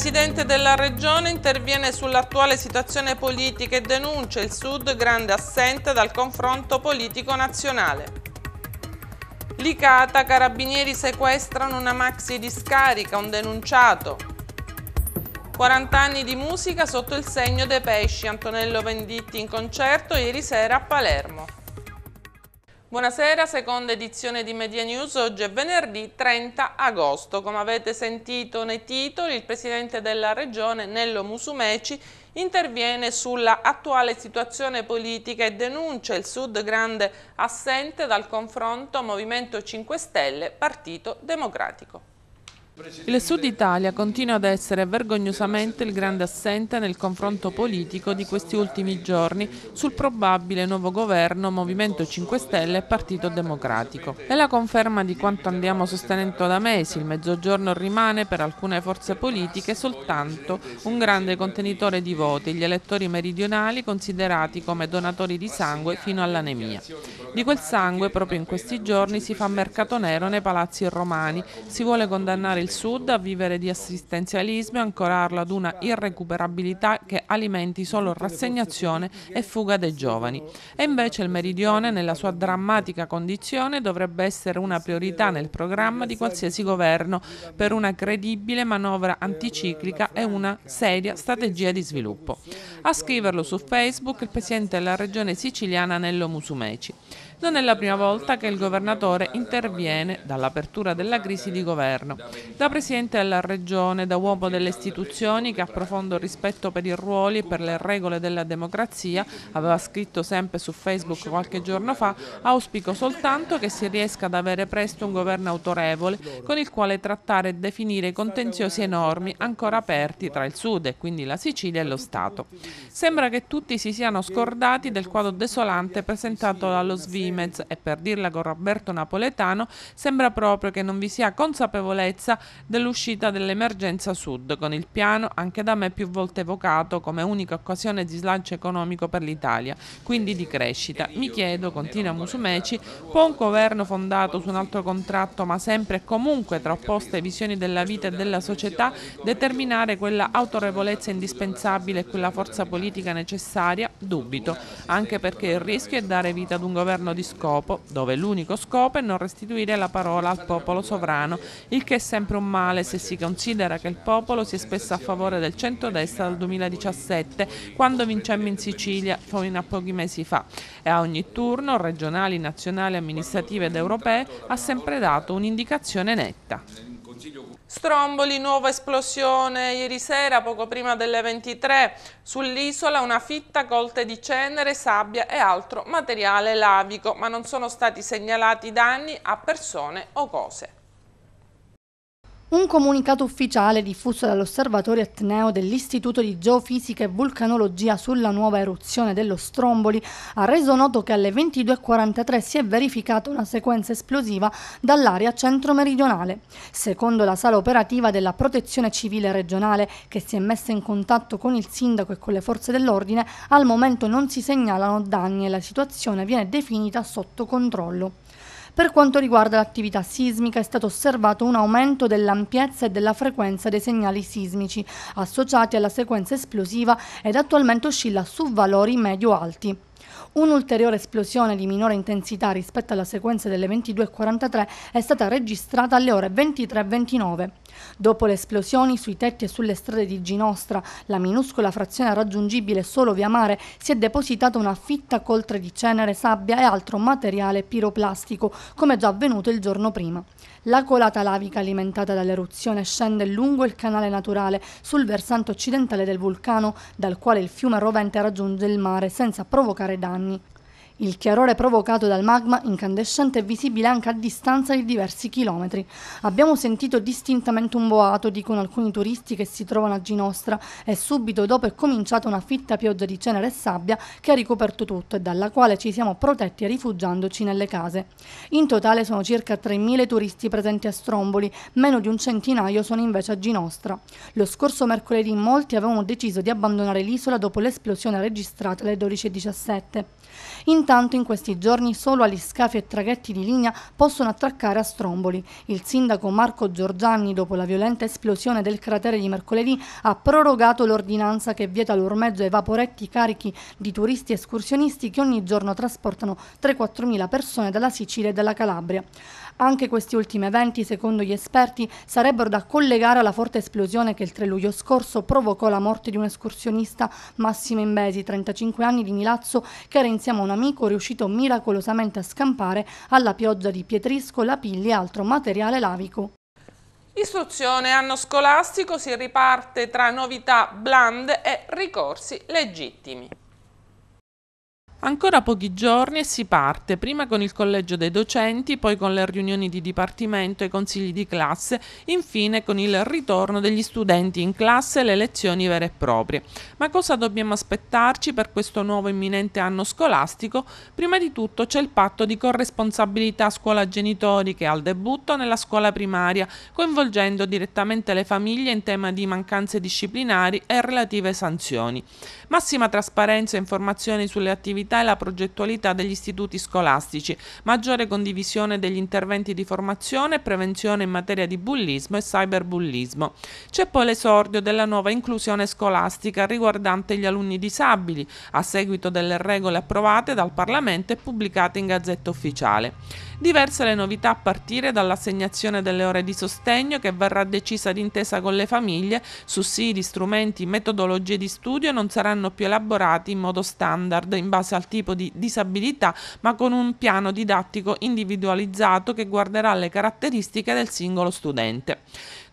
Presidente della Regione interviene sull'attuale situazione politica e denuncia il Sud grande assente dal confronto politico nazionale. Licata, carabinieri sequestrano una maxi discarica, un denunciato. 40 anni di musica sotto il segno dei pesci, Antonello Venditti in concerto ieri sera a Palermo. Buonasera, seconda edizione di Media News, oggi è venerdì 30 agosto. Come avete sentito nei titoli, il presidente della regione Nello Musumeci interviene sulla attuale situazione politica e denuncia il Sud grande assente dal confronto Movimento 5 Stelle Partito Democratico. Il Sud Italia continua ad essere vergognosamente il grande assente nel confronto politico di questi ultimi giorni sul probabile nuovo governo Movimento 5 Stelle e Partito Democratico. È la conferma di quanto andiamo sostenendo da mesi, il Mezzogiorno rimane per alcune forze politiche soltanto un grande contenitore di voti, gli elettori meridionali considerati come donatori di sangue fino all'anemia. Di quel sangue proprio in questi giorni si fa mercato nero nei palazzi romani, si vuole condannare il il Sud a vivere di assistenzialismo e ancorarlo ad una irrecuperabilità che alimenti solo rassegnazione e fuga dei giovani. E invece il Meridione, nella sua drammatica condizione, dovrebbe essere una priorità nel programma di qualsiasi governo per una credibile manovra anticiclica e una seria strategia di sviluppo. A scriverlo su Facebook il presidente della regione siciliana Nello Musumeci. Non è la prima volta che il governatore interviene dall'apertura della crisi di governo. Da Presidente della Regione, da uomo delle istituzioni che ha profondo rispetto per i ruoli e per le regole della democrazia, aveva scritto sempre su Facebook qualche giorno fa, auspico soltanto che si riesca ad avere presto un governo autorevole con il quale trattare e definire i contenziosi enormi ancora aperti tra il Sud e quindi la Sicilia e lo Stato. Sembra che tutti si siano scordati del quadro desolante presentato dallo Svizzera Gomez e per dirla con Roberto Napoletano, sembra proprio che non vi sia consapevolezza dell'uscita dell'emergenza sud, con il piano anche da me più volte evocato come unica occasione di slancio economico per l'Italia, quindi di crescita. Mi chiedo, continua Musumeci, può un governo fondato su un altro contratto ma sempre e comunque tra opposte visioni della vita e della società determinare quella autorevolezza indispensabile e quella forza politica necessaria? Dubito, anche perché il rischio è dare vita ad un governo di di scopo, dove l'unico scopo è non restituire la parola al popolo sovrano, il che è sempre un male se si considera che il popolo si è spesso a favore del centrodestra dal 2017, quando vincemmo in Sicilia fino a pochi mesi fa, e a ogni turno, regionali, nazionali, amministrative ed europee, ha sempre dato un'indicazione netta. Stromboli, nuova esplosione ieri sera, poco prima delle 23, sull'isola una fitta colta di cenere, sabbia e altro materiale lavico, ma non sono stati segnalati danni a persone o cose. Un comunicato ufficiale diffuso dall'osservatorio etneo dell'Istituto di Geofisica e Vulcanologia sulla nuova eruzione dello Stromboli ha reso noto che alle 22.43 si è verificata una sequenza esplosiva dall'area centro-meridionale. Secondo la sala operativa della Protezione Civile regionale, che si è messa in contatto con il sindaco e con le forze dell'ordine, al momento non si segnalano danni e la situazione viene definita sotto controllo. Per quanto riguarda l'attività sismica è stato osservato un aumento dell'ampiezza e della frequenza dei segnali sismici associati alla sequenza esplosiva ed attualmente oscilla su valori medio-alti. Un'ulteriore esplosione di minore intensità rispetto alla sequenza delle 22.43 è stata registrata alle ore 23.29. Dopo le esplosioni sui tetti e sulle strade di Ginostra, la minuscola frazione raggiungibile solo via mare, si è depositata una fitta coltre di cenere, sabbia e altro materiale piroplastico, come già avvenuto il giorno prima. La colata lavica alimentata dall'eruzione scende lungo il canale naturale sul versante occidentale del vulcano, dal quale il fiume rovente raggiunge il mare senza provocare danni. Il chiarore provocato dal magma incandescente è visibile anche a distanza di diversi chilometri. Abbiamo sentito distintamente un boato, dicono alcuni turisti che si trovano a Ginostra, e subito dopo è cominciata una fitta pioggia di cenere e sabbia che ha ricoperto tutto e dalla quale ci siamo protetti rifugiandoci nelle case. In totale sono circa 3.000 turisti presenti a Stromboli, meno di un centinaio sono invece a Ginostra. Lo scorso mercoledì molti avevano deciso di abbandonare l'isola dopo l'esplosione registrata alle 12.17. Intanto in questi giorni solo agli scafi e traghetti di linea possono attraccare a Stromboli. Il sindaco Marco Giorgianni, dopo la violenta esplosione del cratere di mercoledì, ha prorogato l'ordinanza che vieta l'ormeggio ai vaporetti carichi di turisti escursionisti che ogni giorno trasportano 3-4 mila persone dalla Sicilia e dalla Calabria. Anche questi ultimi eventi, secondo gli esperti, sarebbero da collegare alla forte esplosione che il 3 luglio scorso provocò la morte di un escursionista, Massimo Imbesi, 35 anni di Milazzo, che era insieme a un amico riuscito miracolosamente a scampare alla pioggia di pietrisco, lapilli e altro materiale lavico. Istruzione anno scolastico si riparte tra novità blande e ricorsi legittimi. Ancora pochi giorni e si parte, prima con il collegio dei docenti, poi con le riunioni di dipartimento e consigli di classe, infine con il ritorno degli studenti in classe e le lezioni vere e proprie. Ma cosa dobbiamo aspettarci per questo nuovo imminente anno scolastico? Prima di tutto c'è il patto di corresponsabilità scuola-genitori che è al debutto nella scuola primaria, coinvolgendo direttamente le famiglie in tema di mancanze disciplinari e relative sanzioni. Massima trasparenza e informazioni sulle attività l'università e la progettualità degli istituti scolastici, maggiore condivisione degli interventi di formazione e prevenzione in materia di bullismo e cyberbullismo. C'è poi l'esordio della nuova inclusione scolastica riguardante gli alunni disabili, a seguito delle regole approvate dal Parlamento e pubblicate in Gazzetta Ufficiale. Diverse le novità a partire dall'assegnazione delle ore di sostegno che verrà decisa d'intesa con le famiglie, sussidi, strumenti, metodologie di studio non saranno più elaborati in modo standard in base al tipo di disabilità, ma con un piano didattico individualizzato che guarderà le caratteristiche del singolo studente.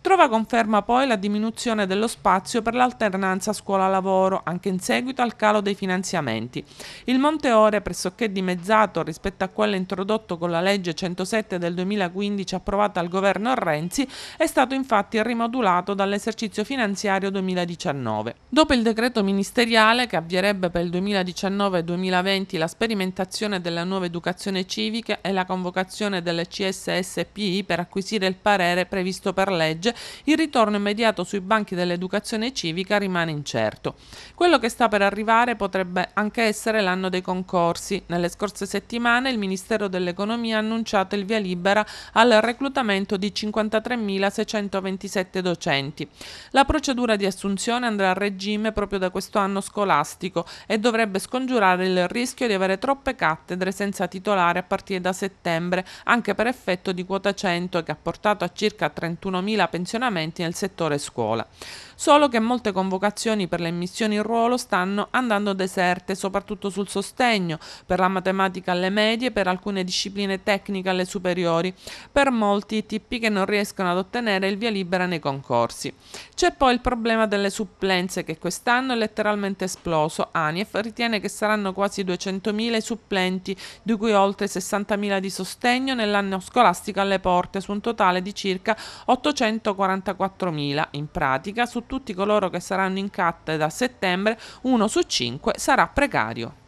Trova conferma poi la diminuzione dello spazio per l'alternanza scuola-lavoro, anche in seguito al calo dei finanziamenti. Il monte ore pressoché dimezzato rispetto a quello introdotto con la legge 107 del 2015 approvata dal governo Renzi, è stato infatti rimodulato dall'esercizio finanziario 2019. Dopo il decreto ministeriale che avvierebbe per il 2019-2020 la sperimentazione della nuova educazione civica e la convocazione delle CSSPI per acquisire il parere previsto per legge, il ritorno immediato sui banchi dell'educazione civica rimane incerto. Quello che sta per arrivare potrebbe anche essere l'anno dei concorsi. Nelle scorse settimane il Ministero dell'Economia ha annunciato il via libera al reclutamento di 53.627 docenti. La procedura di assunzione andrà a regime proprio da questo anno scolastico e dovrebbe scongiurare il rischio di avere troppe cattedre senza titolare a partire da settembre, anche per effetto di quota 100 che ha portato a circa 31.000 pensionati pensionamenti nel settore scuola solo che molte convocazioni per le missioni in ruolo stanno andando deserte, soprattutto sul sostegno, per la matematica alle medie, per alcune discipline tecniche alle superiori, per molti i TP che non riescono ad ottenere il via libera nei concorsi. C'è poi il problema delle supplenze che quest'anno è letteralmente esploso. ANIEF ritiene che saranno quasi 200.000 i supplenti, di cui oltre 60.000 di sostegno nell'anno scolastico alle porte, su un totale di circa 844.000. In pratica, su tutti coloro che saranno in cattedra da settembre, uno su cinque sarà precario.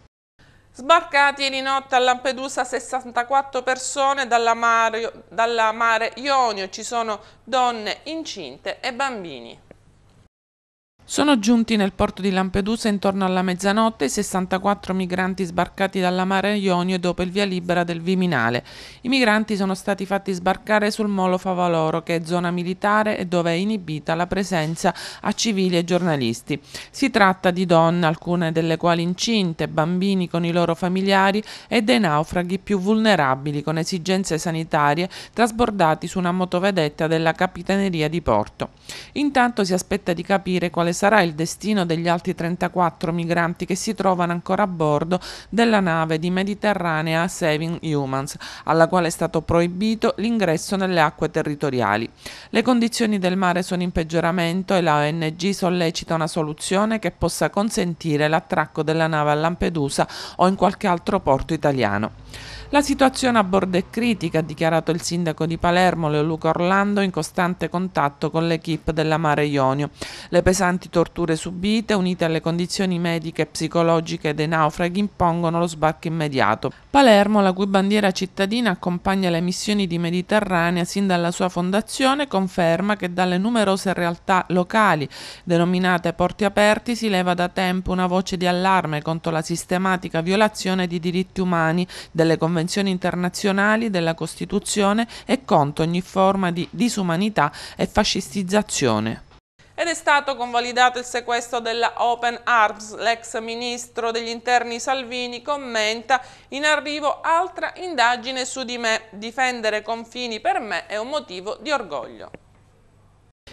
Sbarcati di notte a Lampedusa 64 persone dalla mare, dalla mare Ionio, ci sono donne incinte e bambini. Sono giunti nel porto di Lampedusa intorno alla mezzanotte i 64 migranti sbarcati dalla mare Ionio dopo il via libera del Viminale. I migranti sono stati fatti sbarcare sul molo Favaloro, che è zona militare e dove è inibita la presenza a civili e giornalisti. Si tratta di donne, alcune delle quali incinte, bambini con i loro familiari e dei naufraghi più vulnerabili con esigenze sanitarie trasbordati su una motovedetta della Capitaneria di Porto. Intanto si aspetta di capire quale sarà il destino degli altri 34 migranti che si trovano ancora a bordo della nave di Mediterranea Saving Humans, alla quale è stato proibito l'ingresso nelle acque territoriali. Le condizioni del mare sono in peggioramento e la ONG sollecita una soluzione che possa consentire l'attracco della nave a Lampedusa o in qualche altro porto italiano. La situazione a bordo è critica, ha dichiarato il sindaco di Palermo Leoluca Orlando in costante contatto con l'equipe della Mare Ionio. Le pesanti torture subite, unite alle condizioni mediche e psicologiche dei naufraghi, impongono lo sbarco immediato. Palermo, la cui bandiera cittadina accompagna le missioni di Mediterranea sin dalla sua fondazione, conferma che dalle numerose realtà locali denominate porti aperti si leva da tempo una voce di allarme contro la sistematica violazione di diritti umani, delle convenzioni convenzioni internazionali della Costituzione e contro ogni forma di disumanità e fascistizzazione ed è stato convalidato il sequestro della Open Arms. L'ex ministro degli interni Salvini commenta in arrivo altra indagine su di me. Difendere confini per me è un motivo di orgoglio.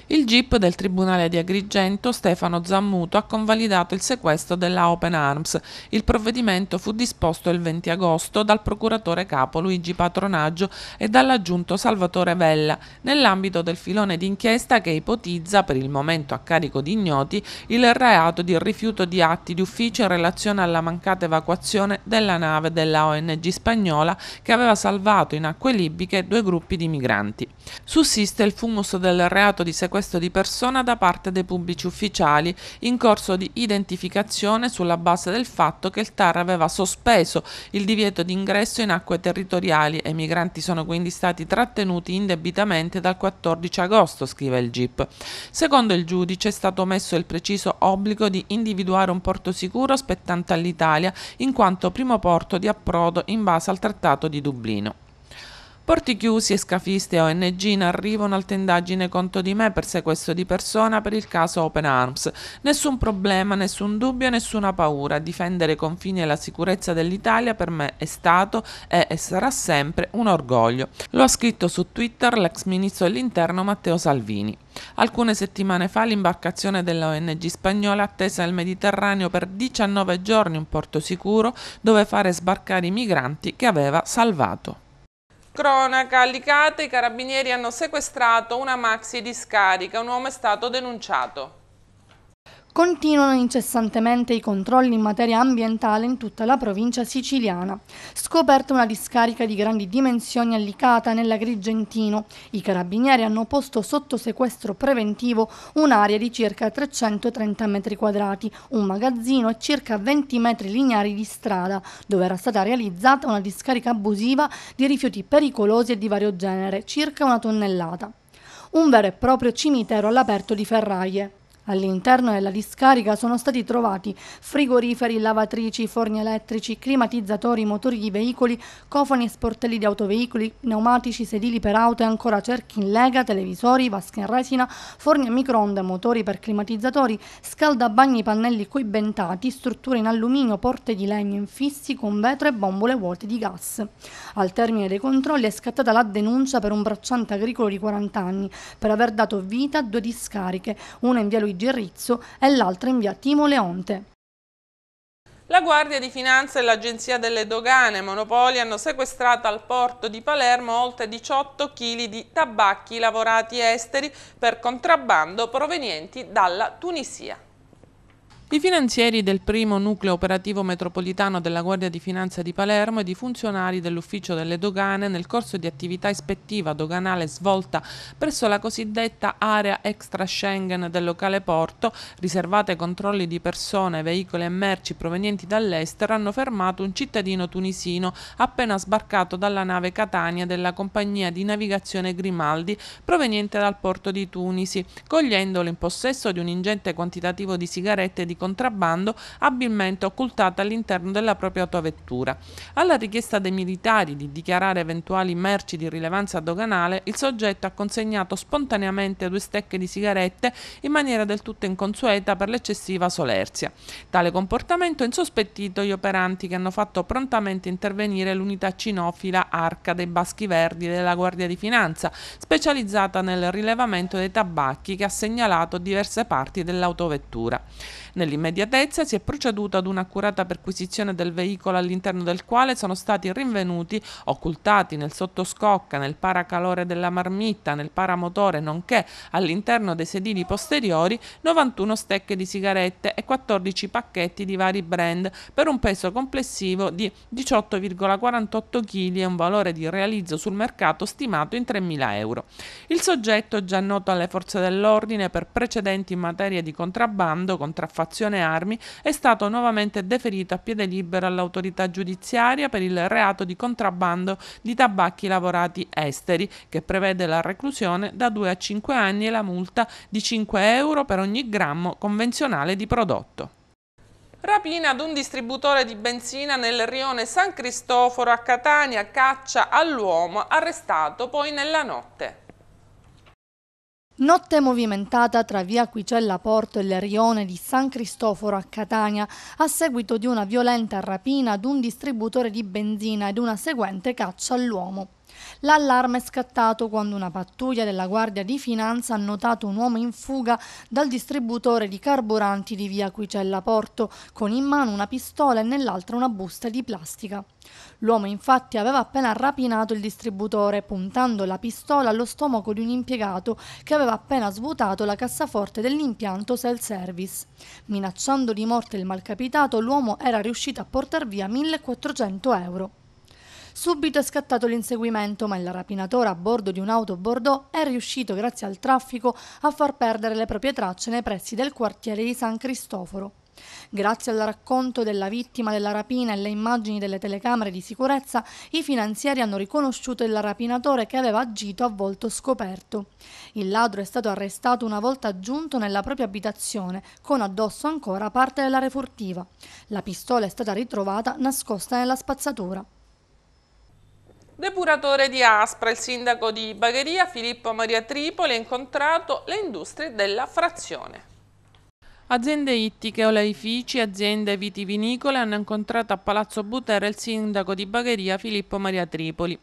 Il GIP del Tribunale di Agrigento Stefano Zammuto ha convalidato il sequestro della Open Arms. Il provvedimento fu disposto il 20 agosto dal procuratore capo Luigi Patronaggio e dall'aggiunto Salvatore Vella, nell'ambito del filone d'inchiesta che ipotizza, per il momento a carico di ignoti, il reato di rifiuto di atti di ufficio in relazione alla mancata evacuazione della nave della ONG spagnola che aveva salvato in acque libiche due gruppi di migranti. Sussiste il fumus del reato di sequestro sequestro di persona da parte dei pubblici ufficiali in corso di identificazione sulla base del fatto che il TAR aveva sospeso il divieto di ingresso in acque territoriali e i migranti sono quindi stati trattenuti indebitamente dal 14 agosto, scrive il GIP. Secondo il giudice è stato messo il preciso obbligo di individuare un porto sicuro spettante all'Italia in quanto primo porto di approdo in base al Trattato di Dublino. Porti chiusi e scafiste ONG in arrivo un'altendaggine contro di me per sequestro di persona per il caso Open Arms. Nessun problema, nessun dubbio, nessuna paura. Difendere i confini e la sicurezza dell'Italia per me è stato, è e sarà sempre un orgoglio. Lo ha scritto su Twitter l'ex ministro dell'interno Matteo Salvini. Alcune settimane fa l'imbarcazione dell'ONG spagnola attesa nel Mediterraneo per 19 giorni un porto sicuro dove fare sbarcare i migranti che aveva salvato. Cronaca, a Licata i carabinieri hanno sequestrato una maxi discarica, un uomo è stato denunciato. Continuano incessantemente i controlli in materia ambientale in tutta la provincia siciliana. Scoperta una discarica di grandi dimensioni allicata nell'Agrigentino, i carabinieri hanno posto sotto sequestro preventivo un'area di circa 330 metri quadrati, un magazzino e circa 20 metri lineari di strada, dove era stata realizzata una discarica abusiva di rifiuti pericolosi e di vario genere, circa una tonnellata. Un vero e proprio cimitero all'aperto di ferraie. All'interno della discarica sono stati trovati frigoriferi, lavatrici, forni elettrici, climatizzatori, motori di veicoli, cofani e sportelli di autoveicoli, pneumatici, sedili per auto e ancora cerchi in lega, televisori, vasche in resina, forni a microonde, motori per climatizzatori, scaldabagni, pannelli coi bentati, strutture in alluminio, porte di legno infissi con vetro e bombole vuote di gas. Al termine dei controlli è scattata la denuncia per un bracciante agricolo di 40 anni per aver dato vita a due discariche, una in via Luigi Luigi Rizzo e l'altra in via Timo Leonte. La Guardia di Finanza e l'Agenzia delle Dogane Monopoli hanno sequestrato al porto di Palermo oltre 18 kg di tabacchi lavorati esteri per contrabbando provenienti dalla Tunisia. I finanzieri del primo nucleo operativo metropolitano della Guardia di Finanza di Palermo e di funzionari dell'Ufficio delle Dogane nel corso di attività ispettiva doganale svolta presso la cosiddetta area extra Schengen del locale porto, riservata ai controlli di persone, veicoli e merci provenienti dall'estero, hanno fermato un cittadino tunisino appena sbarcato dalla nave Catania della compagnia di navigazione Grimaldi proveniente dal porto di Tunisi, cogliendolo in possesso di un ingente quantitativo di sigarette e di contrabbando abilmente occultata all'interno della propria autovettura. Alla richiesta dei militari di dichiarare eventuali merci di rilevanza doganale, il soggetto ha consegnato spontaneamente due stecche di sigarette in maniera del tutto inconsueta per l'eccessiva solerzia. Tale comportamento ha insospettito gli operanti che hanno fatto prontamente intervenire l'unità cinofila Arca dei Baschi Verdi della Guardia di Finanza, specializzata nel rilevamento dei tabacchi che ha segnalato diverse parti dell'autovettura. Nell'immediatezza si è proceduto ad un'accurata perquisizione del veicolo all'interno del quale sono stati rinvenuti, occultati nel sottoscocca, nel paracalore della marmitta, nel paramotore, nonché all'interno dei sedili posteriori, 91 stecche di sigarette e 14 pacchetti di vari brand per un peso complessivo di 18,48 kg e un valore di realizzo sul mercato stimato in 3.000 euro. Il soggetto, già noto alle forze dell'ordine per precedenti in materia di contrabbando, contraffazione, fazione armi, è stato nuovamente deferito a piede libero all'autorità giudiziaria per il reato di contrabbando di tabacchi lavorati esteri, che prevede la reclusione da 2 a 5 anni e la multa di 5 euro per ogni grammo convenzionale di prodotto. Rapina ad un distributore di benzina nel rione San Cristoforo a Catania, caccia all'uomo, arrestato poi nella notte. Notte movimentata tra via Quicella Porto e il rione di San Cristoforo a Catania a seguito di una violenta rapina ad un distributore di benzina ed una seguente caccia all'uomo. L'allarme è scattato quando una pattuglia della Guardia di Finanza ha notato un uomo in fuga dal distributore di carburanti di via Quicella Porto, con in mano una pistola e nell'altra una busta di plastica. L'uomo infatti aveva appena rapinato il distributore puntando la pistola allo stomaco di un impiegato che aveva appena svuotato la cassaforte dell'impianto self-service. Minacciando di morte il malcapitato, l'uomo era riuscito a portar via 1400 euro. Subito è scattato l'inseguimento, ma il rapinatore a bordo di un'auto Bordeaux è riuscito, grazie al traffico, a far perdere le proprie tracce nei pressi del quartiere di San Cristoforo. Grazie al racconto della vittima della rapina e le immagini delle telecamere di sicurezza, i finanzieri hanno riconosciuto il rapinatore che aveva agito a volto scoperto. Il ladro è stato arrestato una volta giunto nella propria abitazione, con addosso ancora parte della refurtiva. La pistola è stata ritrovata nascosta nella spazzatura. Depuratore di Aspra, il sindaco di Bagheria Filippo Maria Tripoli ha incontrato le industrie della frazione. Aziende ittiche, oleifici, aziende vitivinicole hanno incontrato a Palazzo Butera il sindaco di Bagheria Filippo Maria Tripoli.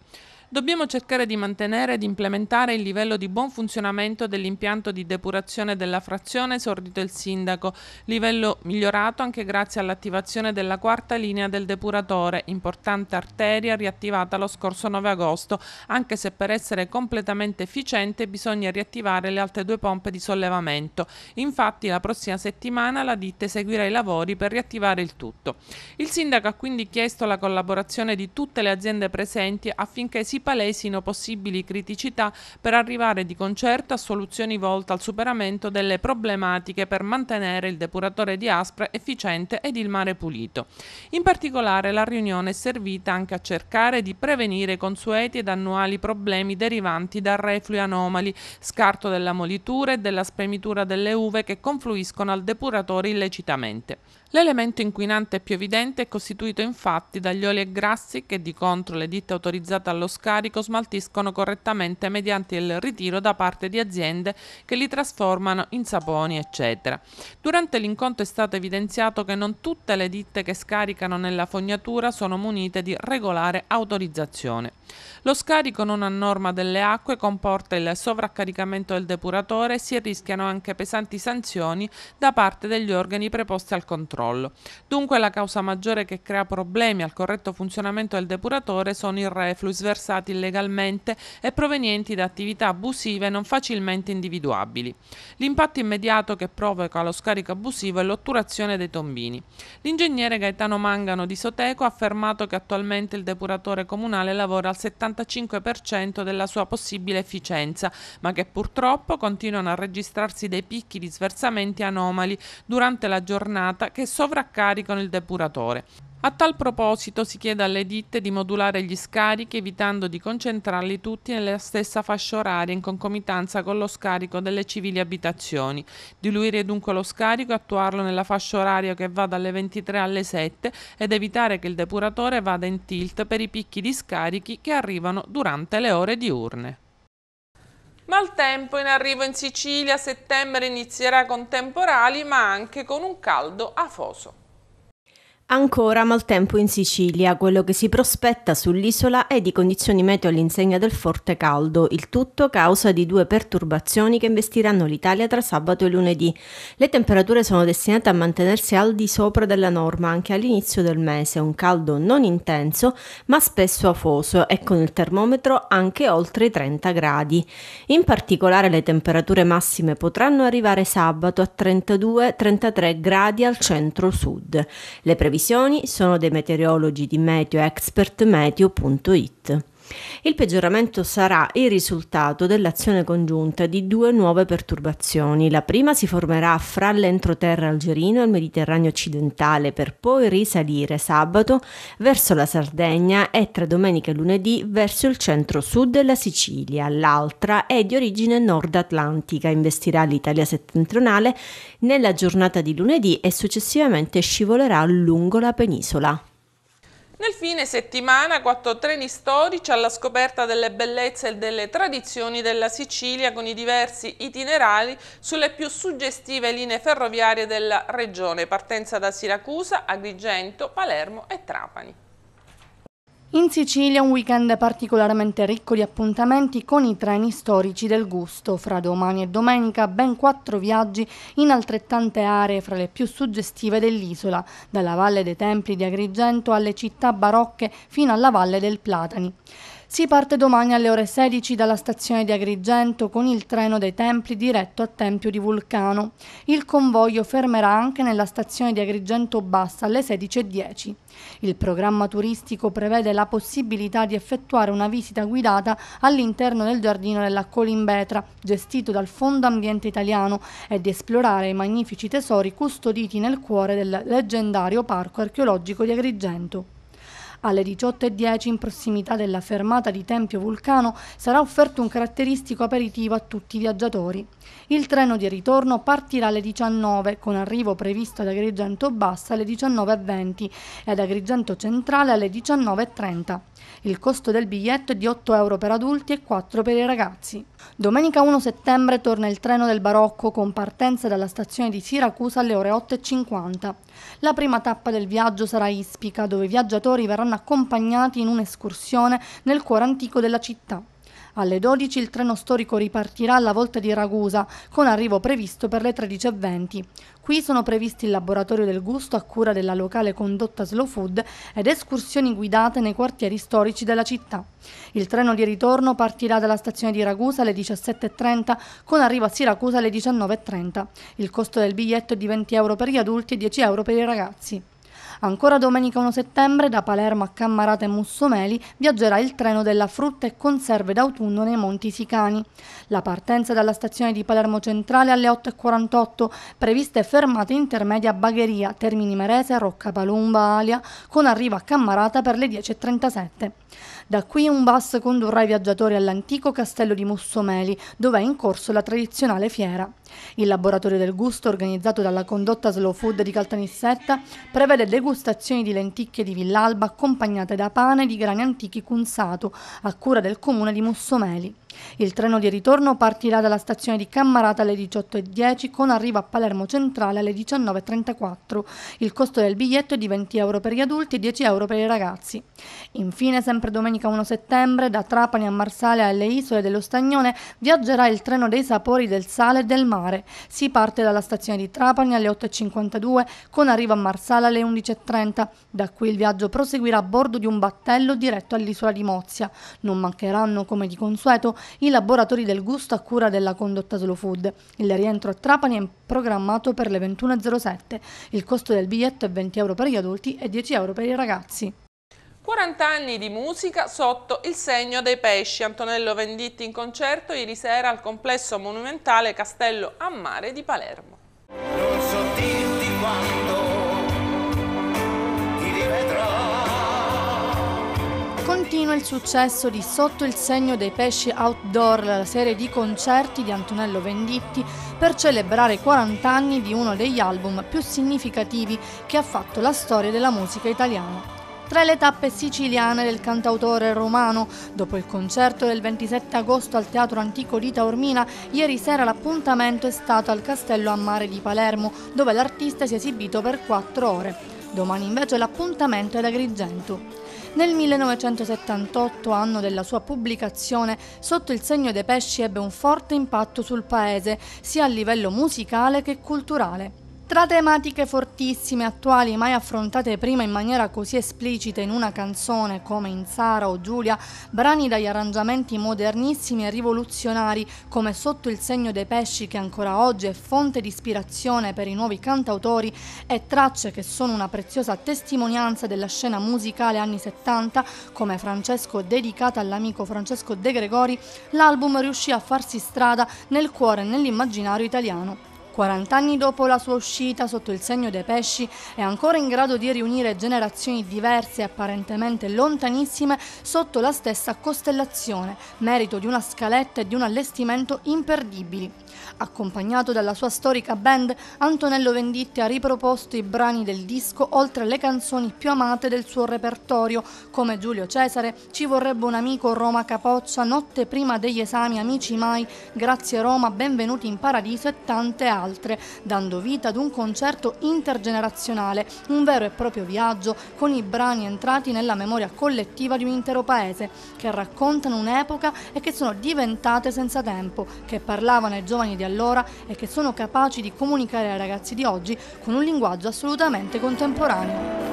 Dobbiamo cercare di mantenere ed implementare il livello di buon funzionamento dell'impianto di depurazione della frazione esordito il sindaco, livello migliorato anche grazie all'attivazione della quarta linea del depuratore, importante arteria riattivata lo scorso 9 agosto, anche se per essere completamente efficiente bisogna riattivare le altre due pompe di sollevamento. Infatti la prossima settimana la ditta eseguirà i lavori per riattivare il tutto. Il sindaco ha quindi chiesto la collaborazione di tutte le aziende presenti affinché si palesino possibili criticità per arrivare di concerto a soluzioni volte al superamento delle problematiche per mantenere il depuratore di Aspra efficiente ed il mare pulito. In particolare la riunione è servita anche a cercare di prevenire i consueti ed annuali problemi derivanti da reflui anomali, scarto della molitura e della spremitura delle uve che confluiscono al depuratore illecitamente. L'elemento inquinante più evidente è costituito infatti dagli oli e grassi che di contro le ditte autorizzate allo scarico smaltiscono correttamente mediante il ritiro da parte di aziende che li trasformano in saponi, eccetera. Durante l'incontro è stato evidenziato che non tutte le ditte che scaricano nella fognatura sono munite di regolare autorizzazione. Lo scarico non a norma delle acque comporta il sovraccaricamento del depuratore e si rischiano anche pesanti sanzioni da parte degli organi preposti al controllo controllo. Dunque la causa maggiore che crea problemi al corretto funzionamento del depuratore sono i reflui sversati illegalmente e provenienti da attività abusive non facilmente individuabili. L'impatto immediato che provoca lo scarico abusivo è l'otturazione dei tombini. L'ingegnere Gaetano Mangano di Soteco ha affermato che attualmente il depuratore comunale lavora al 75% della sua possibile efficienza, ma che purtroppo continuano a registrarsi dei picchi di sversamenti anomali durante la giornata che sovraccaricano il depuratore. A tal proposito si chiede alle ditte di modulare gli scarichi evitando di concentrarli tutti nella stessa fascia oraria in concomitanza con lo scarico delle civili abitazioni. Diluire dunque lo scarico e attuarlo nella fascia oraria che va dalle 23 alle 7 ed evitare che il depuratore vada in tilt per i picchi di scarichi che arrivano durante le ore diurne. Maltempo in arrivo in Sicilia, settembre inizierà con temporali ma anche con un caldo afoso. Ancora maltempo in Sicilia, quello che si prospetta sull'isola è di condizioni meteo all'insegna del forte caldo, il tutto causa di due perturbazioni che investiranno l'Italia tra sabato e lunedì. Le temperature sono destinate a mantenersi al di sopra della norma anche all'inizio del mese, un caldo non intenso ma spesso afoso e con il termometro anche oltre i 30 gradi. In particolare le temperature massime potranno arrivare sabato a 32-33 gradi al centro-sud. Le previsioni previsioni sono dei meteorologi di Meteo Expert Meteo.it. Il peggioramento sarà il risultato dell'azione congiunta di due nuove perturbazioni. La prima si formerà fra l'entroterra algerino e il Mediterraneo occidentale per poi risalire sabato verso la Sardegna e tra domenica e lunedì verso il centro-sud della Sicilia. L'altra è di origine nord-atlantica, investirà l'Italia settentrionale nella giornata di lunedì e successivamente scivolerà lungo la penisola. Nel fine settimana quattro treni storici alla scoperta delle bellezze e delle tradizioni della Sicilia con i diversi itinerari sulle più suggestive linee ferroviarie della regione, partenza da Siracusa, Agrigento, Palermo e Trapani. In Sicilia un weekend particolarmente ricco di appuntamenti con i treni storici del gusto. Fra domani e domenica ben quattro viaggi in altrettante aree fra le più suggestive dell'isola, dalla Valle dei Templi di Agrigento alle città barocche fino alla Valle del Platani. Si parte domani alle ore 16 dalla stazione di Agrigento con il treno dei Templi diretto a Tempio di Vulcano. Il convoglio fermerà anche nella stazione di Agrigento Bassa alle 16.10. Il programma turistico prevede la possibilità di effettuare una visita guidata all'interno del giardino della Colimbetra, gestito dal Fondo Ambiente Italiano, e di esplorare i magnifici tesori custoditi nel cuore del leggendario parco archeologico di Agrigento. Alle 18.10 in prossimità della fermata di Tempio Vulcano sarà offerto un caratteristico aperitivo a tutti i viaggiatori. Il treno di ritorno partirà alle 19 con arrivo previsto ad Agrigento Bassa alle 19.20 e ad Agrigento Centrale alle 19.30. Il costo del biglietto è di 8 euro per adulti e 4 per i ragazzi. Domenica 1 settembre torna il treno del Barocco con partenza dalla stazione di Siracusa alle ore 8.50. La prima tappa del viaggio sarà Ispica, dove i viaggiatori verranno accompagnati in un'escursione nel cuore antico della città. Alle 12 il treno storico ripartirà alla volta di Ragusa, con arrivo previsto per le 13.20. Qui sono previsti il laboratorio del gusto a cura della locale condotta Slow Food ed escursioni guidate nei quartieri storici della città. Il treno di ritorno partirà dalla stazione di Ragusa alle 17.30 con arrivo a Siracusa alle 19.30. Il costo del biglietto è di 20 euro per gli adulti e 10 euro per i ragazzi. Ancora domenica 1 settembre da Palermo a Cammarata e Mussomeli viaggerà il treno della frutta e conserve d'autunno nei Monti Sicani. La partenza dalla stazione di Palermo Centrale alle 8.48 previste fermate intermedie a Bagheria, Termini Merese, Rocca Palumba, Alia con arrivo a Cammarata per le 10.37. Da qui un bus condurrà i viaggiatori all'antico castello di Mussomeli, dove è in corso la tradizionale fiera. Il laboratorio del gusto, organizzato dalla condotta Slow Food di Caltanissetta, prevede degustazioni di lenticchie di Villalba accompagnate da pane di grani antichi Cunsato, a cura del comune di Mussomeli. Il treno di ritorno partirà dalla stazione di Cammarata alle 18.10 con arrivo a Palermo Centrale alle 19.34. Il costo del biglietto è di 20 euro per gli adulti e 10 euro per i ragazzi. Infine, sempre domenica 1 settembre, da Trapani a Marsale alle isole dello Stagnone viaggerà il treno dei sapori del sale e del mare. Si parte dalla stazione di Trapani alle 8.52 con arrivo a Marsale alle 11.30. Da qui il viaggio proseguirà a bordo di un battello diretto all'isola di Mozia. Non mancheranno, come di consueto, i laboratori del gusto a cura della condotta Slow Food. Il rientro a Trapani è programmato per le 21.07. Il costo del biglietto è 20 euro per gli adulti e 10 euro per i ragazzi. 40 anni di musica sotto il segno dei pesci. Antonello Venditti in concerto ieri sera al complesso monumentale Castello a Mare di Palermo. Continua il successo di Sotto il segno dei pesci outdoor, la serie di concerti di Antonello Venditti, per celebrare i 40 anni di uno degli album più significativi che ha fatto la storia della musica italiana tra le tappe siciliane del cantautore romano. Dopo il concerto del 27 agosto al Teatro Antico di Taormina, ieri sera l'appuntamento è stato al Castello a Mare di Palermo, dove l'artista si è esibito per quattro ore. Domani invece l'appuntamento è ad Agrigento. Nel 1978, anno della sua pubblicazione, Sotto il segno dei pesci ebbe un forte impatto sul paese, sia a livello musicale che culturale. Tra tematiche fortissime, attuali, mai affrontate prima in maniera così esplicita in una canzone come in Sara o Giulia, brani dagli arrangiamenti modernissimi e rivoluzionari come Sotto il segno dei pesci che ancora oggi è fonte di ispirazione per i nuovi cantautori e tracce che sono una preziosa testimonianza della scena musicale anni 70 come Francesco dedicata all'amico Francesco De Gregori, l'album riuscì a farsi strada nel cuore e nell'immaginario italiano. 40 anni dopo la sua uscita sotto il segno dei pesci, è ancora in grado di riunire generazioni diverse e apparentemente lontanissime sotto la stessa costellazione, merito di una scaletta e di un allestimento imperdibili. Accompagnato dalla sua storica band, Antonello Venditti ha riproposto i brani del disco oltre alle canzoni più amate del suo repertorio, come Giulio Cesare, Ci vorrebbe un amico, Roma Capoccia, Notte prima degli esami, Amici mai, Grazie Roma, Benvenuti in Paradiso e tante altre altre, dando vita ad un concerto intergenerazionale, un vero e proprio viaggio con i brani entrati nella memoria collettiva di un intero paese, che raccontano un'epoca e che sono diventate senza tempo, che parlavano ai giovani di allora e che sono capaci di comunicare ai ragazzi di oggi con un linguaggio assolutamente contemporaneo.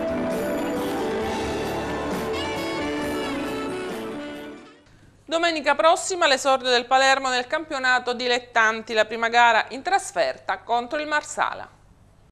Domenica prossima l'esordio del Palermo nel campionato dilettanti, la prima gara in trasferta contro il Marsala.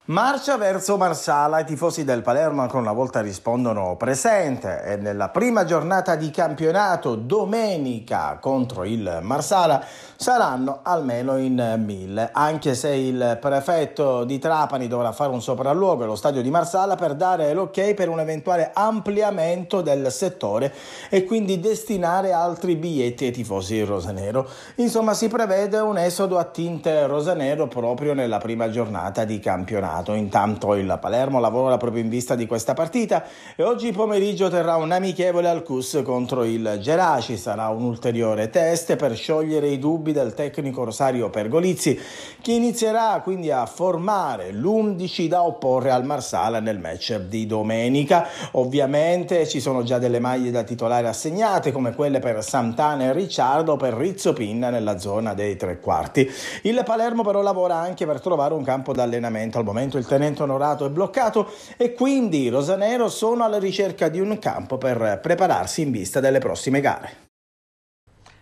Marcia verso Marsala, i tifosi del Palermo ancora una volta rispondono presente e nella prima giornata di campionato domenica contro il Marsala saranno almeno in mille, anche se il prefetto di Trapani dovrà fare un sopralluogo allo stadio di Marsala per dare l'ok per un eventuale ampliamento del settore e quindi destinare altri biglietti ai tifosi rosanero. Insomma si prevede un esodo a tinte rosanero proprio nella prima giornata di campionato campionato. Intanto il Palermo lavora proprio in vista di questa partita e oggi pomeriggio terrà un amichevole al Cus contro il Geraci. Sarà un ulteriore test per sciogliere i dubbi del tecnico Rosario Pergolizzi che inizierà quindi a formare l'11 da opporre al Marsala nel match di domenica. Ovviamente ci sono già delle maglie da titolare assegnate come quelle per Santana e Ricciardo per Rizzo Pinna nella zona dei tre quarti. Il Palermo però lavora anche per trovare un campo d'allenamento al momento momento il tenente onorato è bloccato e quindi i rosanero sono alla ricerca di un campo per prepararsi in vista delle prossime gare.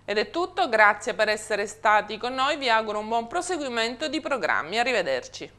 Ed è tutto, grazie per essere stati con noi, vi auguro un buon proseguimento di programmi, arrivederci.